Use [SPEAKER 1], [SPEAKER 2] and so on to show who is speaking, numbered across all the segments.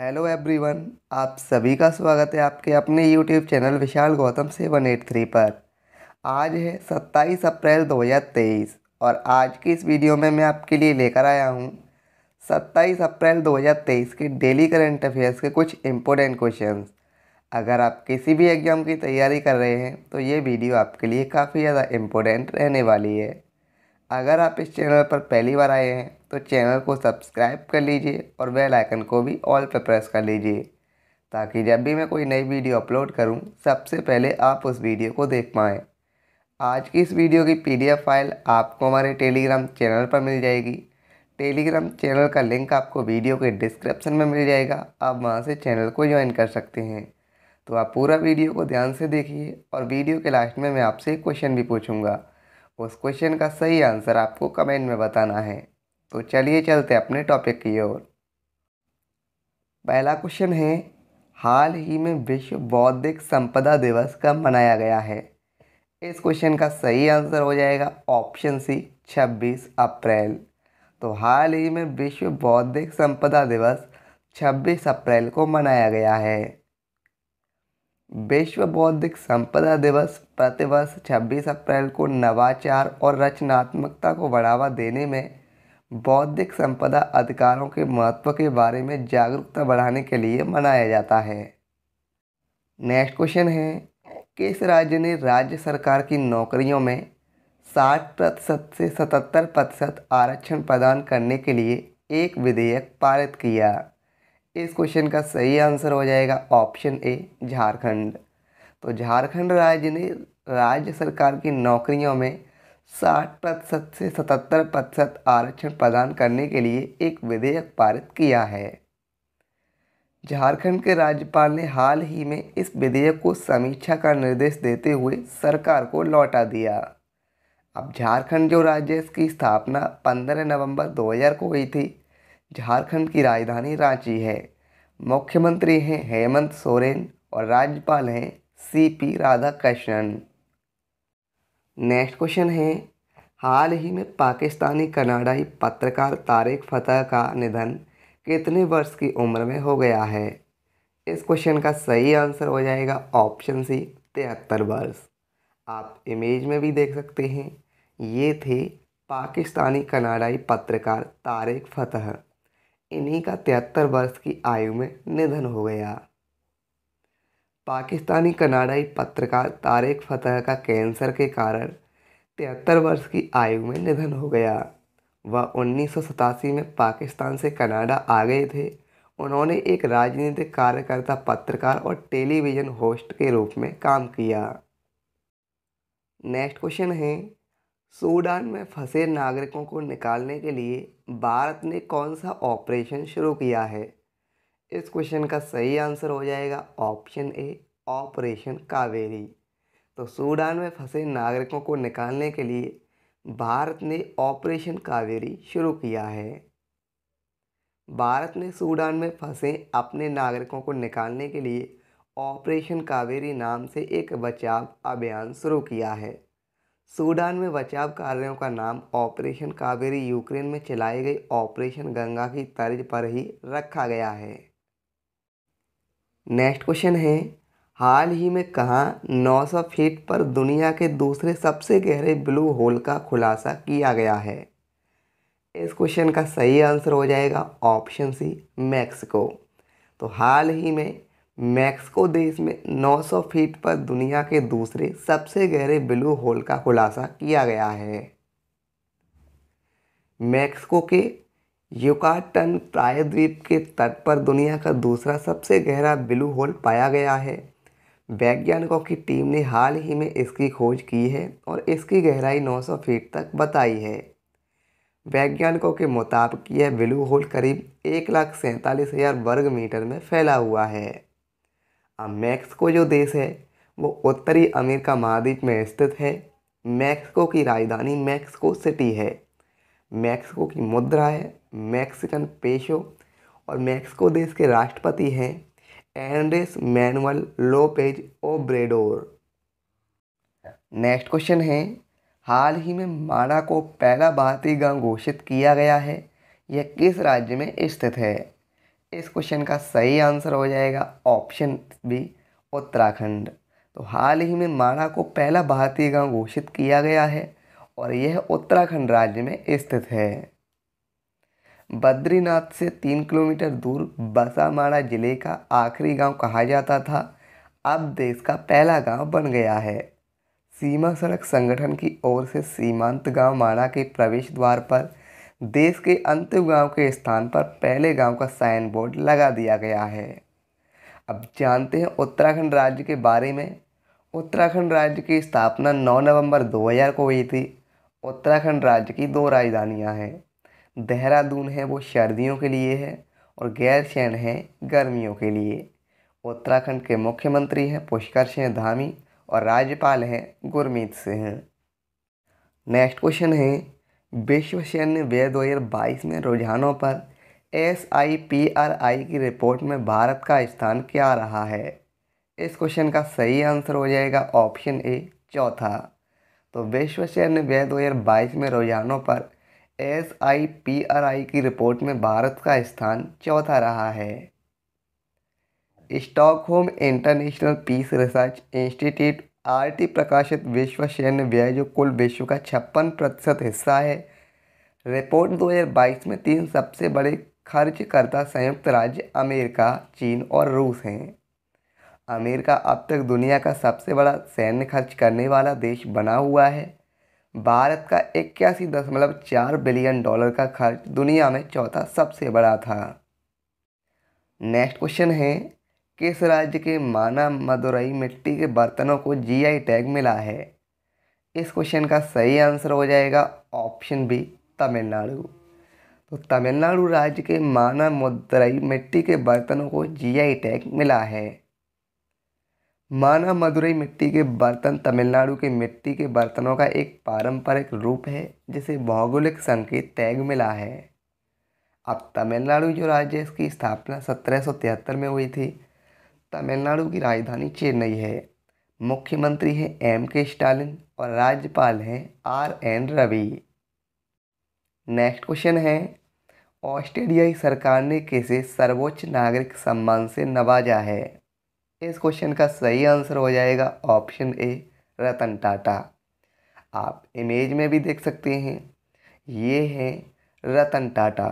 [SPEAKER 1] hello everyone आप सभी का स्वागत है आपके अपने YouTube channel Vishal Gautam seven eight three पर आज है सत्ताईस अप्रैल दो हजार तेईस और आज की इस वीडियो में मैं आपके लिए लेकर आया हूँ सत्ताईस अप्रैल दो हज़ार तेईस के डेली करंट अफेयर्स के कुछ इम्पोर्टेंट क्वेश्चन अगर आप किसी भी एग्ज़ाम की तैयारी कर रहे हैं तो ये वीडियो आपके लिए काफ़ी ज़्यादा इम्पोर्टेंट रहने वाली है अगर आप इस चैनल पर पहली बार आए हैं तो चैनल को सब्सक्राइब कर लीजिए और बेल आइकन को भी ऑल पर प्रेस कर लीजिए ताकि जब भी मैं कोई नई वीडियो अपलोड करूं सबसे पहले आप उस वीडियो को देख पाएँ आज की इस वीडियो की पीडीएफ फाइल आपको हमारे टेलीग्राम चैनल पर मिल जाएगी टेलीग्राम चैनल का लिंक आपको वीडियो के डिस्क्रिप्शन में मिल जाएगा आप वहाँ से चैनल को ज्वाइन कर सकते हैं तो आप पूरा वीडियो को ध्यान से देखिए और वीडियो के लास्ट में मैं आपसे एक क्वेश्चन भी पूछूंगा उस क्वेश्चन का सही आंसर आपको कमेंट में बताना है तो चलिए चलते अपने टॉपिक की ओर पहला क्वेश्चन है हाल ही में विश्व बौद्धिक संपदा दिवस कब मनाया गया है इस क्वेश्चन का सही आंसर हो जाएगा ऑप्शन सी 26 अप्रैल तो हाल ही में विश्व बौद्धिक संपदा दिवस 26 अप्रैल को मनाया गया है विश्व बौद्धिक संपदा दिवस प्रतिवर्ष 26 अप्रैल को नवाचार और रचनात्मकता को बढ़ावा देने में बौद्धिक संपदा अधिकारों के महत्व के बारे में जागरूकता बढ़ाने के लिए मनाया जाता है नेक्स्ट क्वेश्चन है किस राज्य ने राज्य सरकार की नौकरियों में साठ प्रतिशत से सतहत्तर प्रतिशत आरक्षण प्रदान करने के लिए एक विधेयक पारित किया इस क्वेश्चन का सही आंसर हो जाएगा ऑप्शन ए झारखंड तो झारखंड राज्य ने राज्य सरकार की नौकरियों में साठ प्रतिशत से सतहत्तर प्रतिशत आरक्षण प्रदान करने के लिए एक विधेयक पारित किया है झारखंड के राज्यपाल ने हाल ही में इस विधेयक को समीक्षा का निर्देश देते हुए सरकार को लौटा दिया अब झारखंड जो राज्य इसकी स्थापना 15 नवंबर 2000 को हुई थी झारखंड की राजधानी रांची है मुख्यमंत्री हैं हेमंत सोरेन और राज्यपाल हैं C P Radhakrishnan next question है हाल ही में पाकिस्तानी कनाडाई पत्रकार तारिक फतेह का निधन कितने वर्ष की उम्र में हो गया है इस क्वेश्चन का सही आंसर हो जाएगा ऑप्शन सी तिहत्तर वर्ष आप इमेज में भी देख सकते हैं ये थे पाकिस्तानी कनाडाई पत्रकार तारिक फतेह इन्हीं का तिहत्तर वर्ष की आयु में निधन हो गया पाकिस्तानी कनाडाई पत्रकार तारिक फ़तेह का कैंसर के कारण तिहत्तर वर्ष की आयु में निधन हो गया वह उन्नीस में पाकिस्तान से कनाडा आ गए थे उन्होंने एक राजनीतिक कार्यकर्ता पत्रकार और टेलीविज़न होस्ट के रूप में काम किया नेक्स्ट क्वेश्चन है सूडान में फंसे नागरिकों को निकालने के लिए भारत ने कौन सा ऑपरेशन शुरू किया है इस क्वेश्चन का सही आंसर हो जाएगा ऑप्शन ए ऑपरेशन कावेरी तो सूडान में फंसे नागरिकों को निकालने के लिए भारत ने ऑपरेशन कावेरी शुरू किया है भारत ने सूडान में फंसे अपने नागरिकों को निकालने के लिए ऑपरेशन कावेरी नाम से एक बचाव अभियान शुरू किया है सूडान में बचाव कार्यों का नाम ऑपरेशन कावेरी यूक्रेन में चलाए गए ऑपरेशन गंगा की तर्ज पर ही रखा गया है नेक्स्ट क्वेश्चन है हाल ही में कहाँ 900 फीट पर दुनिया के दूसरे सबसे गहरे ब्लू होल का खुलासा किया गया है इस क्वेश्चन का सही आंसर हो जाएगा ऑप्शन सी मैक्सिको तो हाल ही में मैक्सिको देश में 900 फीट पर दुनिया के दूसरे सबसे गहरे ब्लू होल का खुलासा किया गया है मैक्सिको के युकाटन प्रायद्वीप के तट पर दुनिया का दूसरा सबसे गहरा ब्लू होल पाया गया है वैज्ञानिकों की टीम ने हाल ही में इसकी खोज की है और इसकी गहराई 900 फीट तक बताई है वैज्ञानिकों के मुताबिक यह ब्लू होल करीब एक लाख सैंतालीस हज़ार वर्ग मीटर में फैला हुआ है अब मैक्सिको जो देश है वो उत्तरी अमेरिका महाद्वीप में स्थित है मैक्सिको की राजधानी मैक्सिको सिटी है मैक्सिको की मुद्रा है मैक्सिकन पेशो और मैक्सिको देश के राष्ट्रपति हैं Andres Manuel Lopez Obrador next question है हाल ही में माड़ा को पहला भारतीय गांव घोषित किया गया है यह किस राज्य में स्थित है इस क्वेश्चन का सही आंसर हो जाएगा ऑप्शन बी उत्तराखंड तो हाल ही में माड़ा को पहला भारतीय गांव घोषित किया गया है और यह उत्तराखंड राज्य में स्थित है बद्रीनाथ से तीन किलोमीटर दूर बसामाड़ा जिले का आखिरी गांव कहा जाता था अब देश का पहला गांव बन गया है सीमा सड़क संगठन की ओर से सीमांत गांव माड़ा के प्रवेश द्वार पर देश के अंतिम गांव के स्थान पर पहले गांव का साइन बोर्ड लगा दिया गया है अब जानते हैं उत्तराखंड राज्य के बारे में उत्तराखंड राज्य की स्थापना 9 नवंबर 2000 को हुई थी उत्तराखंड राज्य की दो राजधानियाँ हैं देहरादून है वो सर्दियों के लिए है और गैरसैन है गर्मियों के लिए उत्तराखंड के मुख्यमंत्री हैं पुष्कर सिंह धामी और राज्यपाल हैं गुरमीत सिंह नेक्स्ट क्वेश्चन है विश्व सैन्य व्यय दो हज़ार बाईस में रुझानों पर S I P R I की रिपोर्ट में भारत का स्थान क्या रहा है इस क्वेश्चन का सही आंसर हो जाएगा ऑप्शन ए चौथा तो विश्व शेयर व्यय दो हज़ार बाईस में रोजानों पर S I P R I की रिपोर्ट में भारत का स्थान चौथा रहा है Stockholm International Peace Research Institute आरटी प्रकाशित विश्व शेयर व्यय जो कुल विश्व का छप्पन प्रतिशत हिस्सा है रिपोर्ट 2022 में तीन सबसे बड़े खर्चकर्ता संयुक्त राज्य अमेरिका चीन और रूस हैं अमेरिका अब तक दुनिया का सबसे बड़ा सैन्य खर्च करने वाला देश बना हुआ है भारत का इक्यासी दशमलव चार बिलियन डॉलर का खर्च दुनिया में चौथा सबसे बड़ा था नेक्स्ट क्वेश्चन है किस राज्य के माना मदुरई मिट्टी के बर्तनों को जीआई टैग मिला है इस क्वेश्चन का सही आंसर हो जाएगा ऑप्शन बी तमिलनाडु तो तमिलनाडु राज्य के माना मदुरई मिट्टी के बर्तनों को जीआई टैग मिला है माना मदुरई मिट्टी के बर्तन तमिलनाडु के मिट्टी के बर्तनों का एक पारंपरिक रूप है जिसे भौगोलिक संकेत तैग मिला है अब तमिलनाडु जो राज्य इसकी स्थापना सत्रह में हुई थी तमिलनाडु की राजधानी चेन्नई है मुख्यमंत्री हैं एम के स्टालिन और राज्यपाल हैं R N Ravi next question है ऑस्ट्रेलियाई सरकार ने किसे सर्वोच्च नागरिक सम्मान से नवाजा है इस क्वेश्चन का सही आंसर हो जाएगा ऑप्शन ए रतन टाटा आप इमेज में भी देख सकते हैं ये हैं रतन टाटा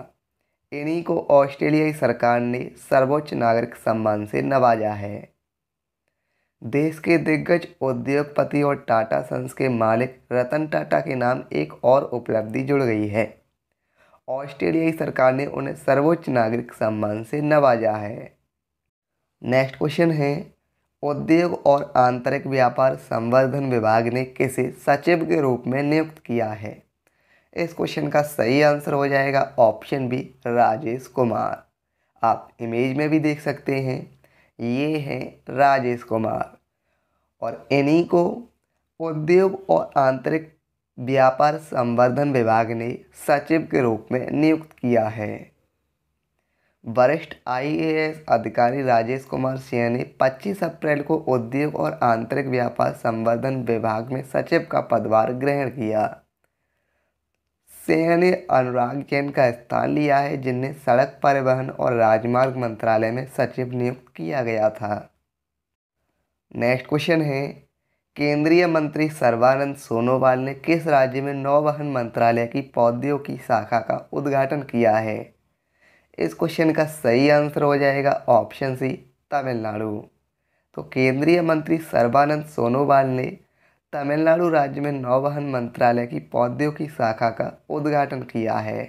[SPEAKER 1] इन्हीं को ऑस्ट्रेलियाई सरकार ने सर्वोच्च नागरिक सम्मान से नवाजा है देश के दिग्गज उद्योगपति और टाटा सन्स के मालिक रतन टाटा के नाम एक और उपलब्धि जुड़ गई है ऑस्ट्रेलियाई सरकार ने उन्हें सर्वोच्च नागरिक सम्मान से नवाजा है नेक्स्ट क्वेश्चन है उद्योग और आंतरिक व्यापार संवर्धन विभाग ने किसे सचिव के रूप में नियुक्त किया है इस क्वेश्चन का सही आंसर हो जाएगा ऑप्शन बी राजेश कुमार आप इमेज में भी देख सकते हैं ये हैं राजेश कुमार और इन्हीं को उद्योग और आंतरिक व्यापार संवर्धन विभाग ने सचिव के रूप में नियुक्त किया है वरिष्ठ आईएएस अधिकारी राजेश कुमार सिंह ने 25 अप्रैल को उद्योग और आंतरिक व्यापार संवर्धन विभाग में सचिव का पदभार ग्रहण किया सिंह ने अनुराग जैन का स्थान लिया है जिन्हें सड़क परिवहन और राजमार्ग मंत्रालय में सचिव नियुक्त किया गया था नेक्स्ट क्वेश्चन है केंद्रीय मंत्री सर्वानंद सोनोवाल ने किस राज्य में नौवहन मंत्रालय की पौधियों की शाखा का उद्घाटन किया है इस क्वेश्चन का सही आंसर हो जाएगा ऑप्शन सी तमिलनाडु तो केंद्रीय मंत्री सर्बानंद सोनोवाल ने तमिलनाडु राज्य में नौवहन मंत्रालय की पौधों की शाखा का उद्घाटन किया है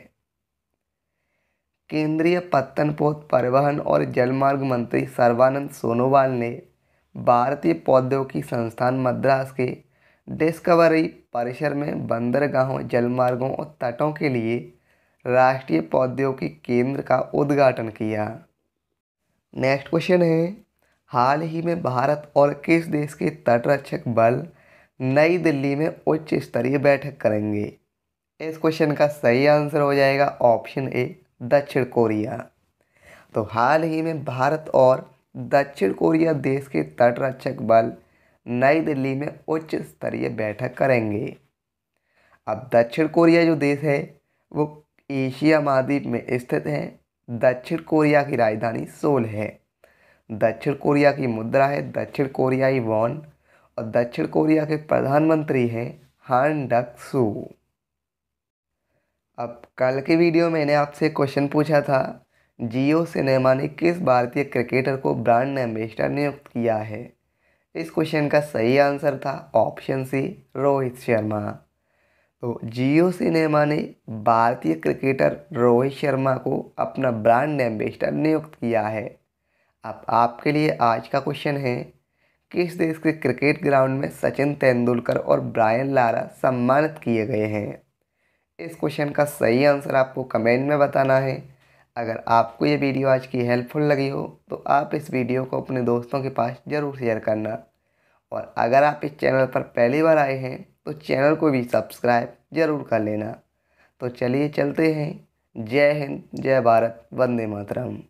[SPEAKER 1] केंद्रीय पत्तन पोत परिवहन और जलमार्ग मंत्री सर्बानंद सोनोवाल ने भारतीय पौद्योगिक संस्थान मद्रास के डिस्कवरी परिसर में बंदरगाहों जलमार्गों और तटों के लिए राष्ट्रीय प्रौद्योगिकी केंद्र का उद्घाटन किया नेक्स्ट क्वेश्चन है हाल ही में भारत और किस देश के तटरक्षक बल नई दिल्ली में उच्च स्तरीय बैठक करेंगे इस क्वेश्चन का सही आंसर हो जाएगा ऑप्शन ए दक्षिण कोरिया तो हाल ही में भारत और दक्षिण कोरिया देश के तटरक्षक बल नई दिल्ली में उच्च स्तरीय बैठक करेंगे अब दक्षिण कोरिया जो देश है वो एशिया महाद्वीप में स्थित है दक्षिण कोरिया की राजधानी सोल है दक्षिण कोरिया की मुद्रा है दक्षिण कोरियाई वॉन और दक्षिण कोरिया के प्रधानमंत्री हैं हान डक सू अब कल के वीडियो में मैंने आपसे क्वेश्चन पूछा था जियो सिनेमा ने किस भारतीय क्रिकेटर को ब्रांड एम्बेसडर नियुक्त किया है इस क्वेश्चन का सही आंसर था ऑप्शन सी रोहित शर्मा तो जियो सिनेमा ने भारतीय क्रिकेटर रोहित शर्मा को अपना ब्रांड एम्बेसडर नियुक्त किया है अब आपके लिए आज का क्वेश्चन है किस देश के क्रिकेट ग्राउंड में सचिन तेंदुलकर और ब्रायन लारा सम्मानित किए गए हैं इस क्वेश्चन का सही आंसर आपको कमेंट में बताना है अगर आपको ये वीडियो आज की हेल्पफुल लगी हो तो आप इस वीडियो को अपने दोस्तों के पास ज़रूर शेयर करना और अगर आप इस चैनल पर पहली बार आए हैं तो चैनल को भी सब्सक्राइब ज़रूर कर लेना तो चलिए चलते हैं जय हिंद जय भारत वंदे मातरम